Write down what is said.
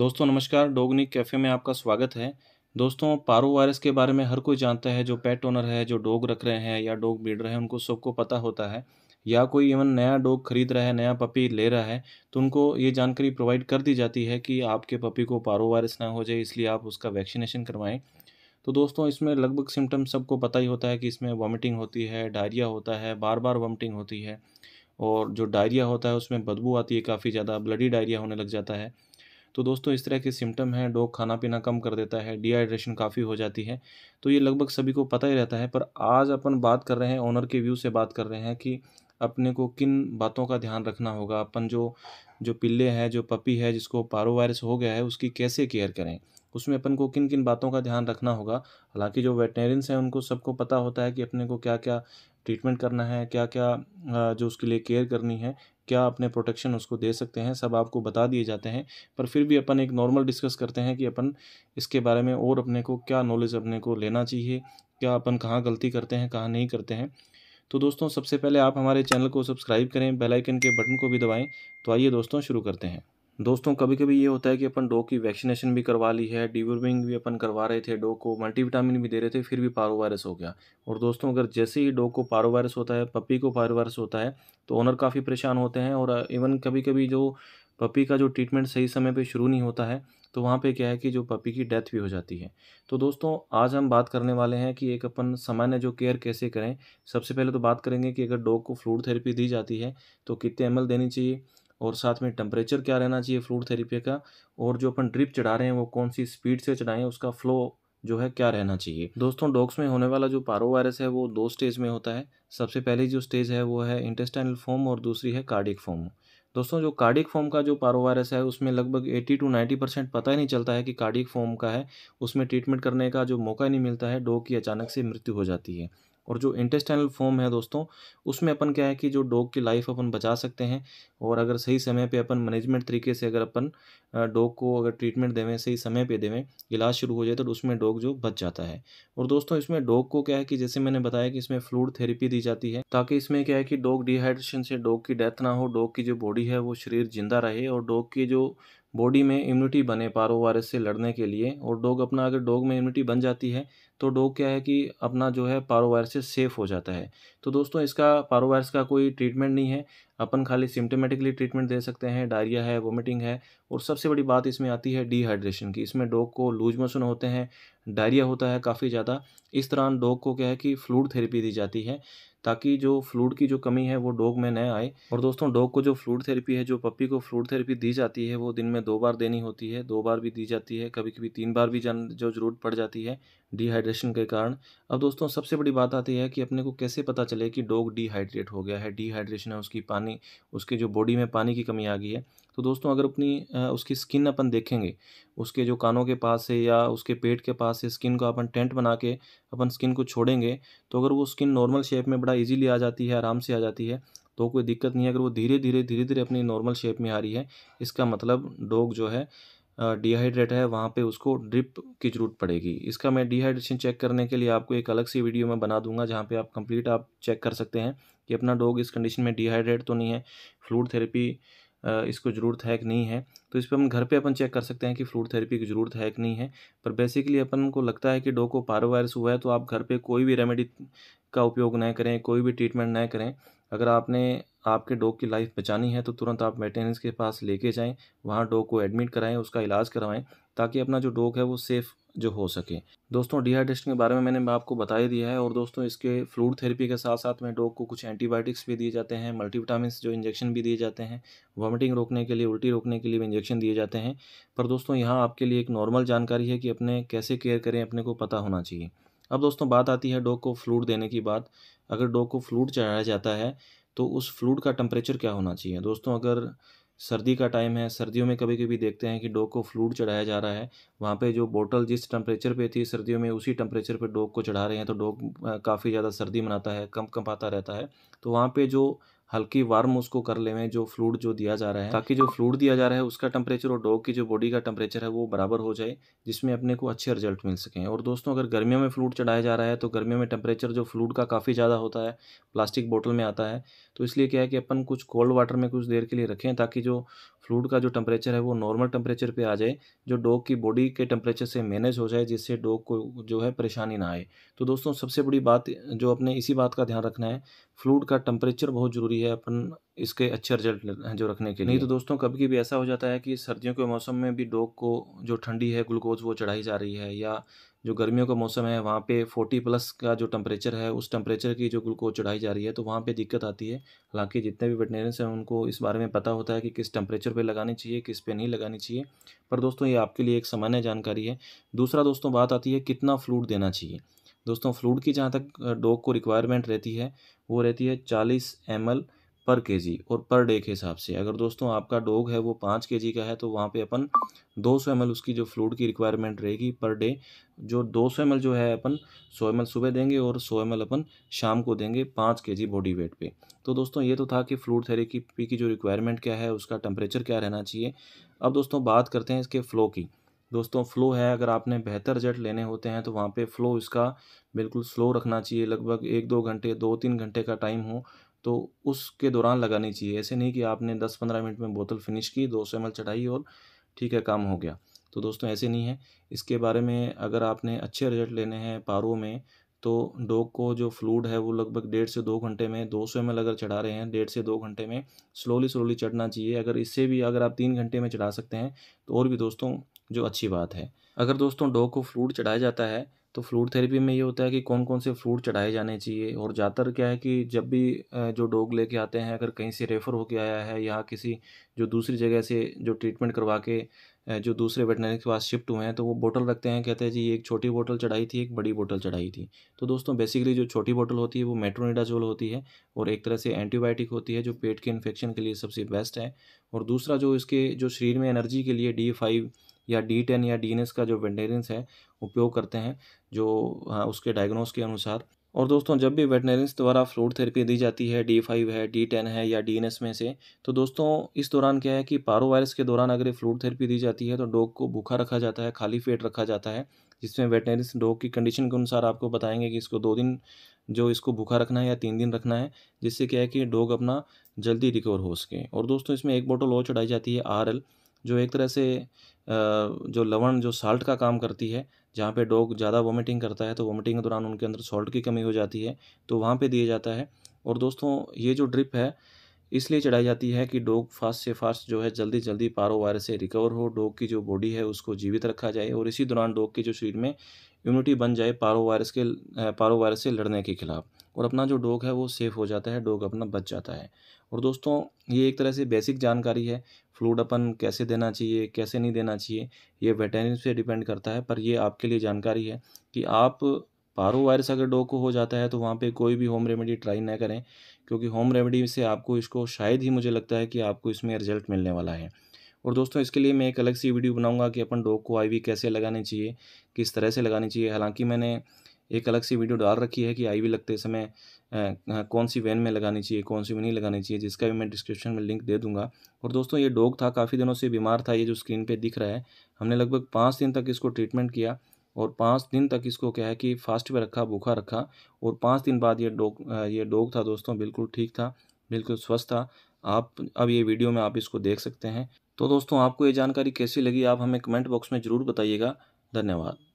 दोस्तों नमस्कार डोगनी कैफ़े में आपका स्वागत है दोस्तों पारो वायरस के बारे में हर कोई जानता है जो पेट ओनर है जो डॉग रख रहे हैं या डॉग रहे हैं उनको सबको पता होता है या कोई इवन नया डॉग खरीद रहा है नया पपी ले रहा है तो उनको ये जानकारी प्रोवाइड कर दी जाती है कि आपके पपी को पारो वायरस ना हो जाए इसलिए आप उसका वैक्सीनेशन करवाएं तो दोस्तों इसमें लगभग सिम्टम सबको पता ही होता है कि इसमें वॉमिटिंग होती है डायरिया होता है बार बार वॉमिटिंग होती है और जो डायरिया होता है उसमें बदबू आती है काफ़ी ज़्यादा ब्लडी डायरिया होने लग जाता है तो दोस्तों इस तरह के सिम्टम हैं डॉग खाना पीना कम कर देता है डिहाइड्रेशन काफ़ी हो जाती है तो ये लगभग सभी को पता ही रहता है पर आज अपन बात कर रहे हैं ओनर के व्यू से बात कर रहे हैं कि अपने को किन बातों का ध्यान रखना होगा अपन जो जो पिल्ले है जो पपी है जिसको पारो वायरस हो गया है उसकी कैसे केयर करें उसमें अपन को किन किन बातों का ध्यान रखना होगा हालांकि जो वेटनेरियंस हैं उनको सबको पता होता है कि अपने को क्या क्या ट्रीटमेंट करना है क्या क्या जो उसके लिए केयर करनी है क्या अपने प्रोटेक्शन उसको दे सकते हैं सब आपको बता दिए जाते हैं पर फिर भी अपन एक नॉर्मल डिस्कस करते हैं कि अपन इसके बारे में और अपने को क्या नॉलेज अपने को लेना चाहिए क्या अपन कहाँ गलती करते हैं कहाँ नहीं करते हैं तो दोस्तों सबसे पहले आप हमारे चैनल को सब्सक्राइब करें बेलाइकन के बटन को भी दबाएँ तो आइए दोस्तों शुरू करते हैं दोस्तों कभी कभी ये होता है कि अपन डॉग की वैक्सीनेशन भी करवा ली है डिवर्मिंग भी अपन करवा रहे थे डॉग को मल्टीविटामिन भी दे रहे थे फिर भी पारो वायरस हो गया और दोस्तों अगर जैसे ही डॉग को पारो वायरस होता है पपी को पारो वायरस होता है तो ओनर काफ़ी परेशान होते हैं और इवन कभी कभी जो पपी का जो ट्रीटमेंट सही समय पर शुरू नहीं होता है तो वहाँ पर क्या है कि जो पपी की डेथ भी हो जाती है तो दोस्तों आज हम बात करने वाले हैं कि एक अपन सामान्य जो केयर कैसे करें सबसे पहले तो बात करेंगे कि अगर डॉग को फ्लूड थेरेपी दी जाती है तो कितने एम देनी चाहिए और साथ में टेम्परेचर क्या रहना चाहिए फ्लूड थेरेपी का और जो अपन ड्रिप चढ़ा रहे हैं वो कौन सी स्पीड से चढ़ाएं उसका फ्लो जो है क्या रहना चाहिए दोस्तों डॉग्स में होने वाला जो पारो वायरस है वो दो स्टेज में होता है सबसे पहली जो स्टेज है वो है इंटेस्टाइनल फॉर्म और दूसरी है कार्डिक फॉर्म दोस्तों जो कार्डिक फॉर्म का जो पारो वायरस है उसमें लगभग 80 टू 90 परसेंट पता ही नहीं चलता है कि कार्डिक फॉर्म का है उसमें ट्रीटमेंट करने का जो मौका ही नहीं मिलता है डॉग की अचानक से मृत्यु हो जाती है और जो इंटेस्टाइनल फॉर्म है दोस्तों उसमें अपन क्या है कि जो डॉग की लाइफ अपन बचा सकते हैं और अगर सही समय पे अपन मैनेजमेंट तरीके से अगर अपन डॉग को अगर ट्रीटमेंट देवें सही समय पे देवें इलाज शुरू हो जाए तो उसमें डॉग जो बच जाता है और दोस्तों इसमें डॉग को क्या है कि जैसे मैंने बताया कि इसमें फ्लूड थेरेपी दी जाती है ताकि इसमें क्या है कि डॉग डिहाइड्रेशन से डॉग की डेथ ना हो डॉग की जो बॉडी है वो शरीर जिंदा रहे और डॉग की जो बॉडी में इम्यूनिटी बने पारो वायरस से लड़ने के लिए और डॉग अपना अगर डॉग में इम्यूनिटी बन जाती है तो डॉग क्या है कि अपना जो है पारो वायरस से सेफ हो जाता है तो दोस्तों इसका पारो वायरस का कोई ट्रीटमेंट नहीं है अपन खाली सिम्टोमेटिकली ट्रीटमेंट दे सकते हैं डायरिया है वोमिटिंग है और सबसे बड़ी बात इसमें आती है डिहाइड्रेशन की इसमें डॉग को लूज मोशन होते हैं डायरिया होता है काफ़ी ज़्यादा इस दौरान डॉग को क्या है कि फ्लूड थेरेपी दी जाती है ताकि जो फ्लूड की जो कमी है वो डॉग में न आए और दोस्तों डॉग को जो फ्लूड थेरेपी है जो पप्पी को फ्लूड थेरेपी दी जाती है वो दिन में दो बार देनी होती है दो बार भी दी जाती है कभी कभी तीन बार भी जो ज़रूरत पड़ जाती है डिहाइड्रेशन के कारण अब दोस्तों सबसे बड़ी बात आती है कि अपने को कैसे पता चले कि डॉग डिहाइड्रेट हो गया है डिहाइड्रेशन है उसकी पानी उसके जो बॉडी में पानी की कमी आ गई है तो दोस्तों अगर अपनी उसकी स्किन अपन देखेंगे उसके जो कानों के पास है या उसके पेट के पास है स्किन को अपन टेंट बना के अपन स्किन को छोड़ेंगे तो अगर वो स्किन नॉर्मल शेप में बड़ा इजीली आ जाती है आराम से आ जाती है तो कोई दिक्कत नहीं है अगर वो धीरे धीरे धीरे धीरे अपनी नॉर्मल शेप में आ रही है इसका मतलब डॉग जो है डिहाइड्रेट है वहाँ पे उसको ड्रिप की ज़रूरत पड़ेगी इसका मैं डिहाइड्रेशन चेक करने के लिए आपको एक अलग सी वीडियो में बना दूंगा जहाँ पे आप कंप्लीट आप चेक कर सकते हैं कि अपना डॉग इस कंडीशन में डिहाइड्रेट तो नहीं है फ्लूड थेरेपी इसको ज़रूरत है कि नहीं है तो इस पर हम घर पे अपन चेक कर सकते हैं कि फ्लूड थेरेपी की ज़रूरत है कि नहीं है पर बेसिकली अपन को लगता है कि डो को पारो वायरस हुआ है तो आप घर पे कोई भी रेमेडी का उपयोग ना करें कोई भी ट्रीटमेंट ना करें अगर आपने आपके डॉग की लाइफ बचानी है तो तुरंत आप मेटेनेंस के पास लेके जाएं वहाँ डॉग को एडमिट कराएं उसका इलाज करवाएं ताकि अपना जो डॉग है वो सेफ़ जो हो सके दोस्तों डिहाइड्रेशन के बारे में मैंने आपको बता ही दिया है और दोस्तों इसके फ्लूड थेरेपी के साथ साथ में डॉग को कुछ एंटीबायोटिक्स भी दिए जाते हैं मल्टीविटामिन जो इंजेक्शन भी दिए जाते हैं वॉमिटिंग रोकने के लिए उल्टी रोकने के लिए भी इंजेक्शन दिए जाते हैं पर दोस्तों यहाँ आपके लिए एक नॉर्मल जानकारी है कि अपने कैसे केयर करें अपने को पता होना चाहिए अब दोस्तों बात आती है डॉग को फ्लूड देने की बात अगर डॉग को फ्लूड चढ़ाया जाता है तो उस फ्लूड का टेम्परेचर क्या होना चाहिए दोस्तों अगर सर्दी का टाइम है सर्दियों में कभी कभी देखते हैं कि डॉग को फ्लूड चढ़ाया जा रहा है वहाँ पे जो बोतल जिस टेम्परेचर पे थी सर्दियों में उसी टेम्परेचर पे डॉग को चढ़ा रहे हैं तो डॉग काफ़ी ज़्यादा सर्दी मनाता है कम आता रहता है तो वहाँ पे जो हल्की वार्म उसको कर लेवें जो फ्लूड जो दिया जा रहा है ताकि जो फ्लूड दिया जा रहा है उसका टेम्परेचर और डॉग की जो बॉडी का टेम्परेचर है वो बराबर हो जाए जिसमें अपने को अच्छे रिजल्ट मिल सकें और दोस्तों अगर गर्मियों में फ्लूड चढ़ाया जा रहा है तो गर्मियों में टेम्परेचर जो फ्लूड का काफ़ी ज़्यादा होता है प्लास्टिक बोटल में आता है तो इसलिए क्या है कि अपन कुछ कोल्ड वाटर में कुछ देर के लिए रखें ताकि जो फ्लूड का जो टेम्परेचर है वो नॉर्मल टेम्परेचर पर आ जाए जो डॉग की बॉडी के टेम्परेचर से मैनेज हो जाए जिससे डॉग को जो है परेशानी ना आए तो दोस्तों सबसे बड़ी बात जो अपने इसी बात का ध्यान रखना है फ्लूड का टेम्परेचर बहुत ज़रूरी है अपन इसके अच्छे रिजल्ट जो रखने के लिए नहीं तो दोस्तों कभी कभी ऐसा हो जाता है कि सर्दियों के मौसम में भी डॉग को जो ठंडी है ग्लूकोज वो चढ़ाई जा रही है या जो गर्मियों का मौसम है वहाँ पे 40 प्लस का जो टेम्परेचर है उस टेम्परेचर की जो ग्लूकोज चढ़ाई जा रही है तो वहाँ पे दिक्कत आती है हालांकि जितने भी वेटनेरियंस हैं उनको इस बारे में पता होता है कि किस टेम्परेचर पे लगानी चाहिए किस पे नहीं लगानी चाहिए पर दोस्तों ये आपके लिए एक सामान्य जानकारी है दूसरा दोस्तों बात आती है कितना फ्लूड देना चाहिए दोस्तों फ्लूड की जहाँ तक डॉग को रिक्वायरमेंट रहती है वो रहती है चालीस एम पर के जी और पर डे के हिसाब से अगर दोस्तों आपका डॉग है वो पाँच के जी का है तो वहाँ पे अपन 200 सौ उसकी जो फ्लूड की रिक्वायरमेंट रहेगी पर डे जो 200 सौ जो है अपन 100 एम सुबह देंगे और 100 एम अपन शाम को देंगे पाँच के जी बॉडी वेट पे तो दोस्तों ये तो था कि फ्लूड थेरेपी की जो रिक्वायरमेंट क्या है उसका टेम्परेचर क्या रहना चाहिए अब दोस्तों बात करते हैं इसके फ्लो की दोस्तों फ़्लो है अगर आपने बेहतर जेट लेने होते हैं तो वहाँ पे फ़्लो इसका बिल्कुल स्लो रखना चाहिए लगभग एक दो घंटे दो तीन घंटे का टाइम हो तो उसके दौरान लगानी चाहिए ऐसे नहीं कि आपने दस पंद्रह मिनट में बोतल फिनिश की दो सौ एम चढ़ाई और ठीक है काम हो गया तो दोस्तों ऐसे नहीं है इसके बारे में अगर आपने अच्छे रिजल्ट लेने हैं पारों में तो डॉग को जो फ्लूड है वो लगभग डेढ़ से दो घंटे में दो सौ एम अगर चढ़ा रहे हैं डेढ़ से दो घंटे में स्लोली स्लोली चढ़ना चाहिए अगर इससे भी अगर आप तीन घंटे में चढ़ा सकते हैं तो और भी दोस्तों जो अच्छी बात है अगर दोस्तों डॉग को फ्लूड चढ़ाया जाता है तो फ्लूड थेरेपी में ये होता है कि कौन कौन से फ्लूड चढ़ाए जाने चाहिए और ज़्यादातर क्या है कि जब भी जो डॉग लेके आते हैं अगर कहीं से रेफ़र होके आया है या किसी जो दूसरी जगह से जो ट्रीटमेंट करवा के जो दूसरे वेटनरी के पास शिफ्ट हुए हैं तो वो बोतल रखते हैं कहते हैं जी एक छोटी बोतल चढ़ाई थी एक बड़ी बोतल चढ़ाई थी तो दोस्तों बेसिकली जो छोटी बोतल होती है वो मेट्रोनिडाजोल होती है और एक तरह से एंटीबायोटिक होती है जो पेट के इन्फेक्शन के लिए सबसे बेस्ट है और दूसरा जो इसके जो शरीर में एनर्जी के लिए डी फाइव या डी टेन या डी का जो वेटनेरियंस है उपयोग करते हैं जो हाँ उसके डायग्नोस के अनुसार और दोस्तों जब भी वेटनरियंस द्वारा फ्लूड थेरेपी दी जाती है डी फाइव है डी टेन है या डी एन एस में से तो दोस्तों इस दौरान क्या है कि पारो वायरस के दौरान अगर ये फ्लूड थेरेपी दी जाती है तो डॉग को भूखा रखा जाता है खाली पेट रखा जाता है जिसमें वेटनेरियंस डॉग की कंडीशन के अनुसार आपको बताएंगे कि इसको दो दिन जो इसको भूखा रखना है या तीन दिन रखना है जिससे क्या है कि डॉग अपना जल्दी रिकवर हो सके और दोस्तों इसमें एक बोटल और चढ़ाई जाती है आर एल जो एक तरह से जो लवण जो साल्ट का काम करती है जहाँ पे डॉग ज़्यादा वोमिटिंग करता है तो वोमिटिंग के दौरान उनके अंदर सॉल्ट की कमी हो जाती है तो वहाँ पे दिया जाता है और दोस्तों ये जो ड्रिप है इसलिए चढ़ाई जाती है कि डॉग फास्ट से फास्ट जो है जल्दी जल्दी पारो वायरस से रिकवर हो डॉग की जो बॉडी है उसको जीवित रखा जाए और इसी दौरान डॉग के जो शरीर में इम्यूनिटी बन जाए पारो वायरस के पारो वायरस से लड़ने के खिलाफ और अपना जो डॉग है वो सेफ़ हो जाता है डॉग अपना बच जाता है और दोस्तों ये एक तरह से बेसिक जानकारी है फ्लूड अपन कैसे देना चाहिए कैसे नहीं देना चाहिए ये वेटेनरी पे डिपेंड करता है पर ये आपके लिए जानकारी है कि आप पारो वायरस अगर डॉग को हो जाता है तो वहाँ पे कोई भी होम रेमेडी ट्राई ना करें क्योंकि होम रेमेडी से आपको इसको शायद ही मुझे लगता है कि आपको इसमें रिजल्ट मिलने वाला है और दोस्तों इसके लिए मैं एक अलग सी वीडियो बनाऊँगा कि अपन डॉग को आई कैसे लगानी चाहिए किस तरह से लगानी चाहिए हालाँकि मैंने एक अलग सी वीडियो डाल रखी है कि आई वी लगते समय कौन सी वैन में लगानी चाहिए कौन सी में नहीं लगानी चाहिए जिसका भी मैं डिस्क्रिप्शन में लिंक दे दूंगा और दोस्तों ये डॉग था काफ़ी दिनों से बीमार था ये जो स्क्रीन पर दिख रहा है हमने लगभग पाँच दिन तक इसको ट्रीटमेंट किया और पाँच दिन तक इसको क्या है कि फास्ट पे रखा भूखा रखा और पाँच दिन बाद ये डॉग ये डॉग था दोस्तों बिल्कुल ठीक था बिल्कुल स्वस्थ था आप अब ये वीडियो में आप इसको देख सकते हैं तो दोस्तों आपको ये जानकारी कैसी लगी आप हमें कमेंट बॉक्स में ज़रूर बताइएगा धन्यवाद